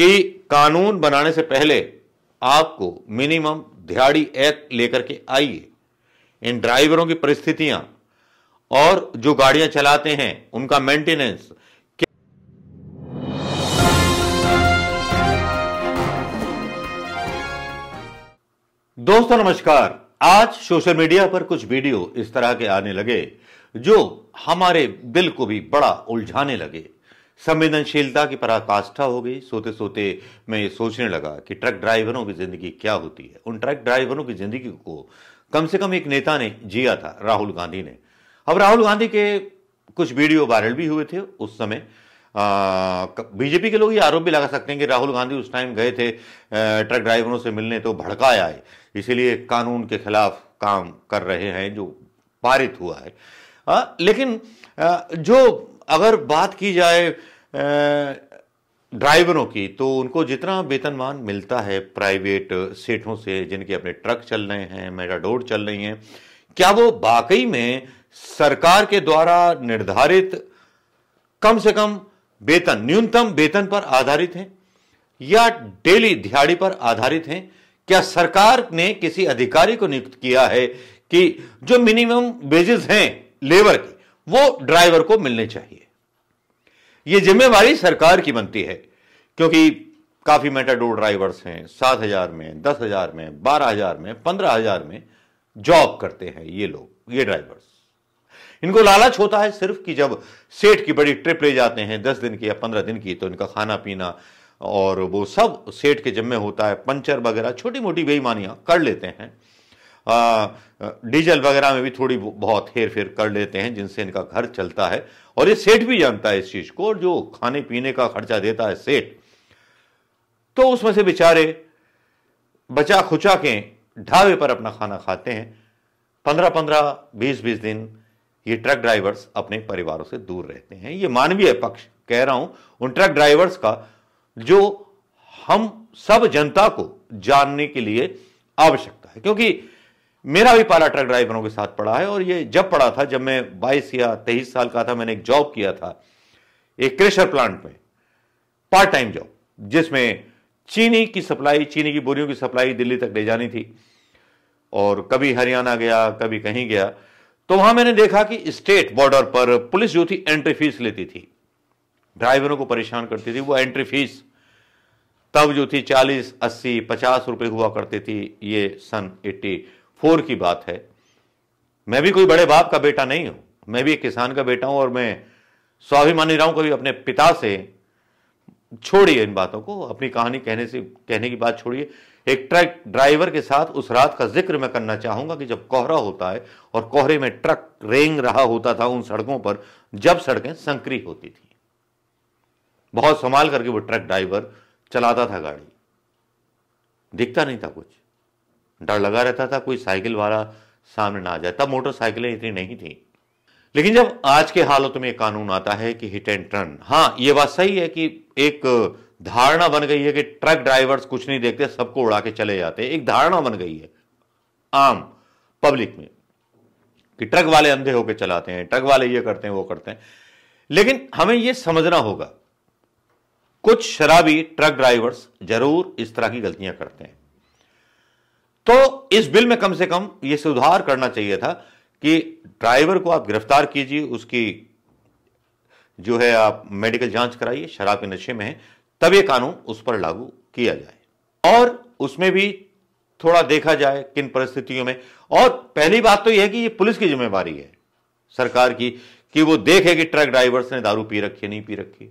कि कानून बनाने से पहले आपको मिनिमम दिहाड़ी एक्ट लेकर के आइए इन ड्राइवरों की परिस्थितियां और जो गाड़ियां चलाते हैं उनका मेंटेनेंस दोस्तों नमस्कार आज सोशल मीडिया पर कुछ वीडियो इस तरह के आने लगे जो हमारे दिल को भी बड़ा उलझाने लगे संवेदनशीलता की पराकाष्ठा हो गई सोते सोते मैं ये सोचने लगा कि ट्रक ड्राइवरों की ज़िंदगी क्या होती है उन ट्रक ड्राइवरों की ज़िंदगी को कम से कम एक नेता ने जिया था राहुल गांधी ने अब राहुल गांधी के कुछ वीडियो वायरल भी हुए थे उस समय बीजेपी के लोग ये आरोप भी लगा सकते हैं कि राहुल गांधी उस टाइम गए थे ट्रक ड्राइवरों से मिलने तो भड़काया है इसीलिए कानून के खिलाफ काम कर रहे हैं जो पारित हुआ है आ, लेकिन आ, जो अगर बात की जाए ड्राइवरों की तो उनको जितना वेतनमान मिलता है प्राइवेट सेठों से जिनके अपने ट्रक चल रहे हैं मेटाडोर चल रही हैं क्या वो वाकई में सरकार के द्वारा निर्धारित कम से कम वेतन न्यूनतम वेतन पर आधारित हैं या डेली दिहाड़ी पर आधारित हैं क्या सरकार ने किसी अधिकारी को नियुक्त किया है कि जो मिनिमम वेजेस हैं लेबर की वो ड्राइवर को मिलने चाहिए ये जिम्मेवारी सरकार की बनती है क्योंकि काफ़ी मेटाडोर ड्राइवर्स हैं सात हज़ार में दस हज़ार में बारह हज़ार में पंद्रह हज़ार में जॉब करते हैं ये लोग ये ड्राइवर्स इनको लालच होता है सिर्फ कि जब सेठ की बड़ी ट्रिप ले जाते हैं दस दिन की या पंद्रह दिन की तो इनका खाना पीना और वो सब सेठ के जिम्मे होता है पंचर वगैरह छोटी मोटी बेईमानियां कर लेते हैं डीजल वगैरह में भी थोड़ी बहुत हेर फेर कर लेते हैं जिनसे इनका घर चलता है और ये सेठ भी जानता है इस चीज़ को और जो खाने पीने का खर्चा देता है सेठ तो उसमें से बेचारे बचा खुचा के ढाबे पर अपना खाना खाते हैं पंद्रह पंद्रह बीस बीस दिन ये ट्रक ड्राइवर्स अपने परिवारों से दूर रहते हैं ये मानवीय पक्ष कह रहा हूं उन ट्रक ड्राइवर्स का जो हम सब जनता को जानने के लिए आवश्यकता है क्योंकि मेरा भी पारा ट्रक ड्राइवरों के साथ पड़ा है और ये जब पड़ा था जब मैं 22 या 23 साल का था मैंने एक जॉब किया था एक क्रेशर प्लांट में पार्ट टाइम जॉब जिसमें चीनी की सप्लाई चीनी की बोरियों की सप्लाई दिल्ली तक ले जानी थी और कभी हरियाणा गया कभी कहीं गया तो वहां मैंने देखा कि स्टेट बॉर्डर पर पुलिस जो थी एंट्री फीस लेती थी ड्राइवरों को परेशान करती थी वो एंट्री फीस तब जो थी चालीस अस्सी पचास रुपए हुआ करती थी ये सन एट्टी फोर की बात है मैं भी कोई बड़े बाप का बेटा नहीं हूं मैं भी एक किसान का बेटा हूं और मैं स्वाभिमानी रहा हूं कभी अपने पिता से छोड़िए इन बातों को अपनी कहानी कहने से कहने की बात छोड़िए एक ट्रक ड्राइवर के साथ उस रात का जिक्र मैं करना चाहूंगा कि जब कोहरा होता है और कोहरे में ट्रक रेंग रहा होता था उन सड़कों पर जब सड़कें संकरी होती थी बहुत संभाल करके वो ट्रक ड्राइवर चलाता था गाड़ी दिखता नहीं था कुछ डर लगा रहता था कोई साइकिल वाला सामने ना आ जाए तब मोटरसाइकिलें इतनी नहीं थी लेकिन जब आज के हालत में कानून आता है कि हिट एंड टर्न हाँ ये बात सही है कि एक धारणा बन गई है कि ट्रक ड्राइवर्स कुछ नहीं देखते सबको उड़ा के चले जाते एक धारणा बन गई है आम पब्लिक में कि ट्रक वाले अंधे होकर चलाते हैं ट्रक वाले ये करते हैं वो करते हैं लेकिन हमें यह समझना होगा कुछ शराबी ट्रक ड्राइवर्स जरूर इस तरह की गलतियां करते हैं तो इस बिल में कम से कम यह सुधार करना चाहिए था कि ड्राइवर को आप गिरफ्तार कीजिए उसकी जो है आप मेडिकल जांच कराइए शराब के नशे में है तब ये कानून उस पर लागू किया जाए और उसमें भी थोड़ा देखा जाए किन परिस्थितियों में और पहली बात तो यह है कि ये पुलिस की जिम्मेवारी है सरकार की कि वो देखे कि ट्रक ड्राइवर्स ने दारू पी रखी है नहीं पी रखी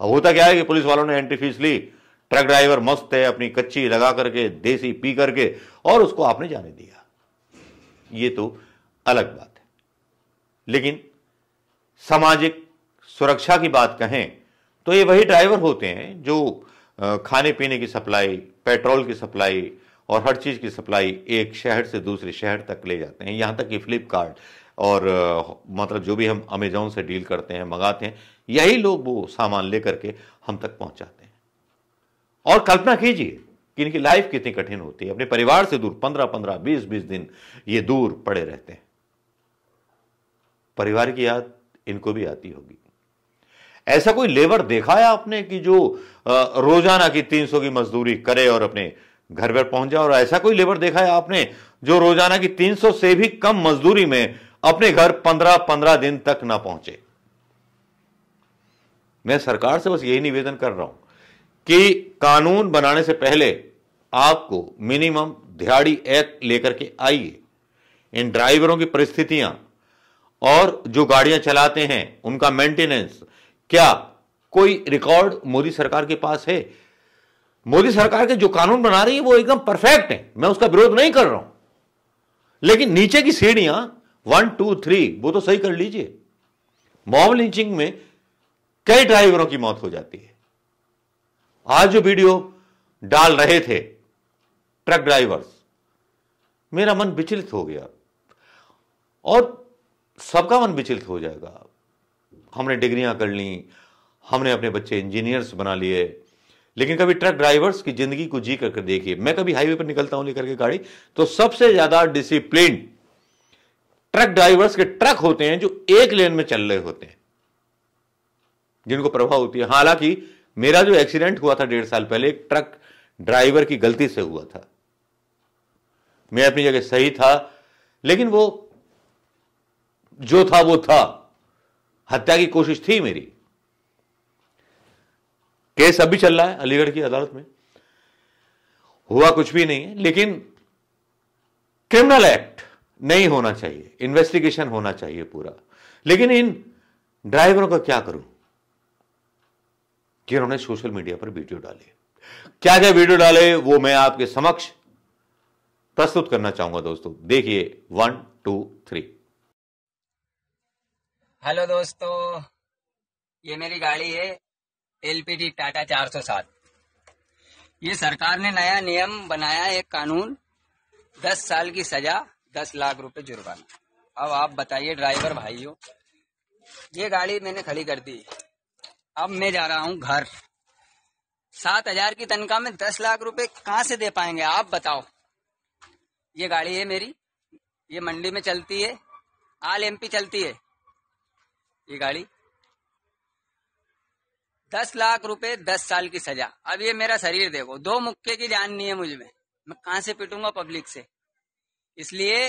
अब होता क्या है कि पुलिस वालों ने एंट्री फीस ली ट्रक ड्राइवर मस्त है अपनी कच्ची लगा करके देसी पी करके और उसको आपने जाने दिया ये तो अलग बात है लेकिन सामाजिक सुरक्षा की बात कहें तो ये वही ड्राइवर होते हैं जो खाने पीने की सप्लाई पेट्रोल की सप्लाई और हर चीज़ की सप्लाई एक शहर से दूसरे शहर तक ले जाते हैं यहाँ तक कि फ्लिपकार्ट और मतलब जो भी हम अमेजोन से डील करते हैं मंगाते हैं यही लोग वो सामान लेकर के हम तक पहुँचाते हैं और कल्पना कीजिए कि इनकी लाइफ कितनी कठिन होती है अपने परिवार से दूर पंद्रह पंद्रह बीस बीस दिन ये दूर पड़े रहते हैं परिवार की याद इनको भी आती होगी ऐसा कोई लेबर देखा है आपने कि जो रोजाना की तीन सौ की मजदूरी करे और अपने घर पर पहुंच जाए और ऐसा कोई लेबर देखा है आपने जो रोजाना की तीन सौ से भी कम मजदूरी में अपने घर पंद्रह पंद्रह दिन तक ना पहुंचे मैं सरकार से बस यही निवेदन कर रहा हूं कि कानून बनाने से पहले आपको मिनिमम दिहाड़ी एक्ट लेकर के आइए इन ड्राइवरों की परिस्थितियां और जो गाड़ियां चलाते हैं उनका मेंटेनेंस क्या कोई रिकॉर्ड मोदी सरकार के पास है मोदी सरकार के जो कानून बना रही है वो एकदम परफेक्ट है मैं उसका विरोध नहीं कर रहा हूं लेकिन नीचे की सीढ़ियां वन टू थ्री वो तो सही कर लीजिए मॉब लिंचिंग में कई ड्राइवरों की मौत हो जाती है आज जो वीडियो डाल रहे थे ट्रक ड्राइवर्स मेरा मन विचलित हो गया और सबका मन विचलित हो जाएगा हमने डिग्रियां कर ली हमने अपने बच्चे इंजीनियर्स बना लिए लेकिन कभी ट्रक ड्राइवर्स की जिंदगी को जी करके देखिए मैं कभी हाईवे पर निकलता हूं लेकर के गाड़ी तो सबसे ज्यादा डिसिप्लिन ट्रक ड्राइवर्स के ट्रक होते हैं जो एक लेन में चल रहे होते हैं जिनको प्रभाव होती है हालांकि मेरा जो एक्सीडेंट हुआ था डेढ़ साल पहले एक ट्रक ड्राइवर की गलती से हुआ था मैं अपनी जगह सही था लेकिन वो जो था वो था हत्या की कोशिश थी मेरी केस अभी चल रहा है अलीगढ़ की अदालत में हुआ कुछ भी नहीं है लेकिन क्रिमिनल एक्ट नहीं होना चाहिए इन्वेस्टिगेशन होना चाहिए पूरा लेकिन इन ड्राइवरों का क्या करूं जिन्होंने सोशल मीडिया पर वीडियो डाले क्या क्या वीडियो डाले वो मैं आपके समक्ष प्रस्तुत करना चाहूंगा दोस्तों देखिए वन टू थ्री हेलो दोस्तों ये मेरी गाड़ी है एलपीटी टाटा चार सौ सात ये सरकार ने नया नियम बनाया एक कानून दस साल की सजा दस लाख रुपए जुर्माना अब आप बताइए ड्राइवर भाइयों ये गाड़ी मैंने खड़ी कर दी अब मैं जा रहा हूँ घर सात हजार की तनख्वाह में दस लाख रुपए कहाँ से दे पाएंगे आप बताओ ये गाड़ी है मेरी ये मंडी में चलती है आल एमपी चलती है ये गाड़ी दस लाख रुपए दस साल की सजा अब ये मेरा शरीर देखो दो मुक्के की जान नहीं है मुझमें मैं कहा से पिटूंगा पब्लिक से इसलिए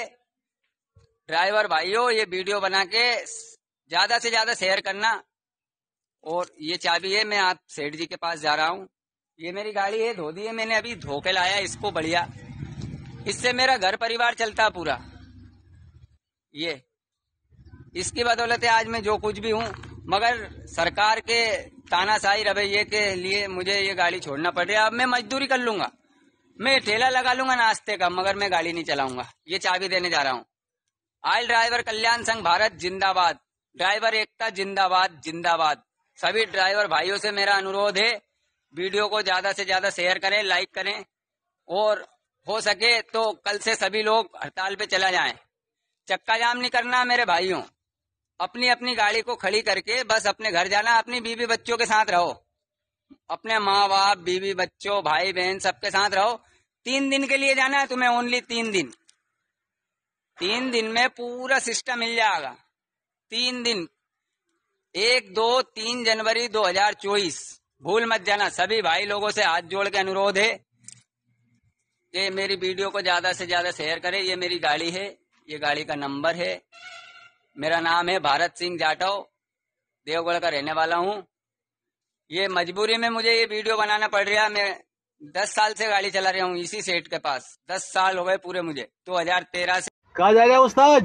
ड्राइवर भाइयों ये वीडियो बना के ज्यादा से ज्यादा शेयर करना और ये चाबी है मैं आप सेठ जी के पास जा रहा हूँ ये मेरी गाड़ी है धो दी है मैंने अभी धो के लाया इसको बढ़िया इससे मेरा घर परिवार चलता पूरा ये इसकी बदौलत है आज मैं जो कुछ भी हूँ मगर सरकार के तानाशाही रवैये के लिए मुझे ये गाड़ी छोड़ना पड़ रहा है अब मैं मजदूरी कर लूंगा मैं ठेला लगा लूंगा नाश्ते का मगर मैं गाड़ी नहीं चलाऊंगा ये चाबी देने जा रहा हूँ आयल ड्राइवर कल्याण संघ भारत जिंदाबाद ड्राइवर एकता जिंदाबाद जिंदाबाद सभी ड्राइवर भाइयों से मेरा अनुरोध है वीडियो को ज्यादा से ज्यादा शेयर करें लाइक करें और हो सके तो कल से सभी लोग हड़ताल पे चला जाए चक्का जाम नहीं करना मेरे भाइयों अपनी अपनी गाड़ी को खड़ी करके बस अपने घर जाना अपनी बीवी बच्चों के साथ रहो अपने माँ बाप बीवी बच्चों भाई बहन सबके साथ रहो तीन दिन के लिए जाना है तुम्हें ओनली तीन दिन तीन दिन में पूरा सिस्टम मिल जाएगा तीन दिन एक दो तीन जनवरी 2024 भूल मत जाना सभी भाई लोगों से हाथ जोड़ के अनुरोध है ये मेरी वीडियो को ज्यादा से ज्यादा शेयर करें ये मेरी गाड़ी है ये गाड़ी का नंबर है मेरा नाम है भारत सिंह जाटव देवगढ़ का रहने वाला हूँ ये मजबूरी में मुझे ये वीडियो बनाना पड़ रहा है मैं दस साल से गाड़ी चला रहा हूँ इसी सेठ के पास दस साल हो गए पूरे मुझे दो हजार तेरह से कहा जा रहा है उस्ताद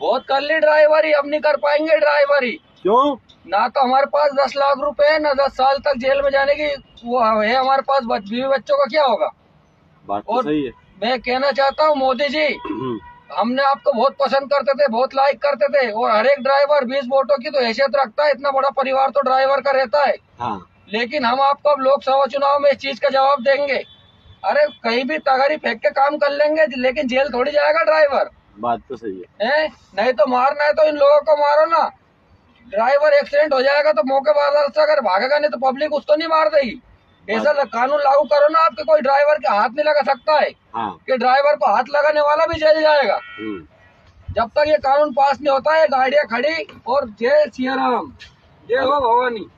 बहुत कर ली ड्राइवरी अब नहीं कर पाएंगे ड्राइवरी क्यों ना तो हमारे पास दस लाख रुपए है ना दस साल तक जेल में जाने की वो है हमारे पास बीवी बच्चों का क्या होगा बात तो और सही है मैं कहना चाहता हूँ मोदी जी हम्म। हमने आपको बहुत पसंद करते थे बहुत लाइक करते थे और हर एक ड्राइवर बीस वोटों की तो हैसियत रखता है इतना बड़ा परिवार तो ड्राइवर का रहता है हाँ। लेकिन हम आपको अब लोकसभा चुनाव में इस चीज का जवाब देंगे अरे कहीं भी तगारी फेंक के काम कर लेंगे लेकिन जेल थोड़ी जाएगा ड्राइवर बात तो सही है ए? नहीं तो मारना है तो इन लोगों को मारो ना ड्राइवर एक्सीडेंट हो जाएगा तो मौके पर अगर भागेगा नहीं तो पब्लिक उसको नहीं मार देगी ऐसा कानून लागू करो ना आपके कोई ड्राइवर के हाथ नहीं लगा सकता है हाँ। कि ड्राइवर को हाथ लगाने वाला भी जेल जाएगा हम्म। जब तक ये कानून पास नहीं होता है गाड़ियाँ खड़ी और जय सियाराम जय हो भवानी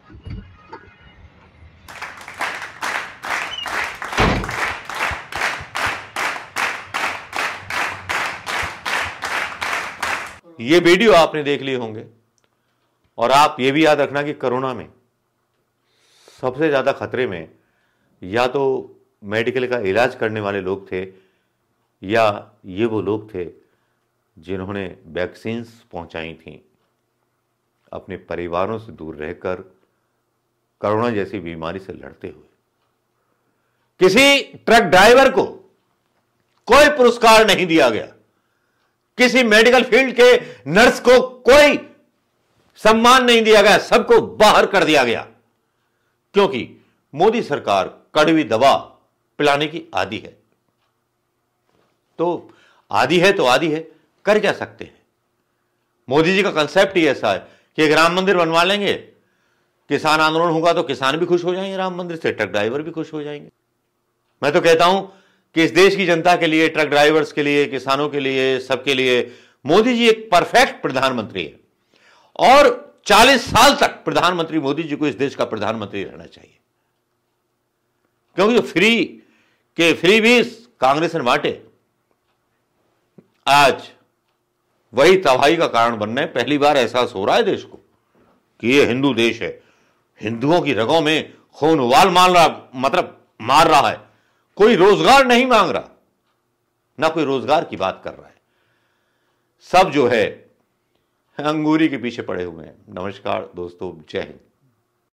ये वीडियो आपने देख लिए होंगे और आप ये भी याद रखना कि कोरोना में सबसे ज़्यादा खतरे में या तो मेडिकल का इलाज करने वाले लोग थे या ये वो लोग थे जिन्होंने वैक्सीन्स पहुंचाई थी अपने परिवारों से दूर रहकर कोरोना जैसी बीमारी से लड़ते हुए किसी ट्रक ड्राइवर को कोई पुरस्कार नहीं दिया गया किसी मेडिकल फील्ड के नर्स को कोई सम्मान नहीं दिया गया सबको बाहर कर दिया गया क्योंकि मोदी सरकार कड़वी दवा पिलाने की आदि है तो आदि है तो आदि है कर जा सकते हैं मोदी जी का कंसेप्ट ही ऐसा है कि एक राम मंदिर बनवा लेंगे किसान आंदोलन होगा तो किसान भी खुश हो जाएंगे राम मंदिर से ट्रक ड्राइवर भी खुश हो जाएंगे मैं तो कहता हूं कि इस देश की जनता के लिए ट्रक ड्राइवर्स के लिए किसानों के लिए सबके लिए मोदी जी एक परफेक्ट प्रधानमंत्री है और 40 साल तक प्रधानमंत्री मोदी जी को इस देश का प्रधानमंत्री रहना चाहिए क्योंकि फ्री के फ्री भी कांग्रेस ने बांटे आज वही तबाही का कारण बनने पहली बार एहसास हो रहा है देश को कि ये हिंदू देश है हिंदुओं की रगों में खून वाल मार रहा मतलब मार रहा है कोई रोजगार नहीं मांग रहा ना कोई रोजगार की बात कर रहा है सब जो है अंगूरी के पीछे पड़े हुए हैं नमस्कार दोस्तों जय हिंद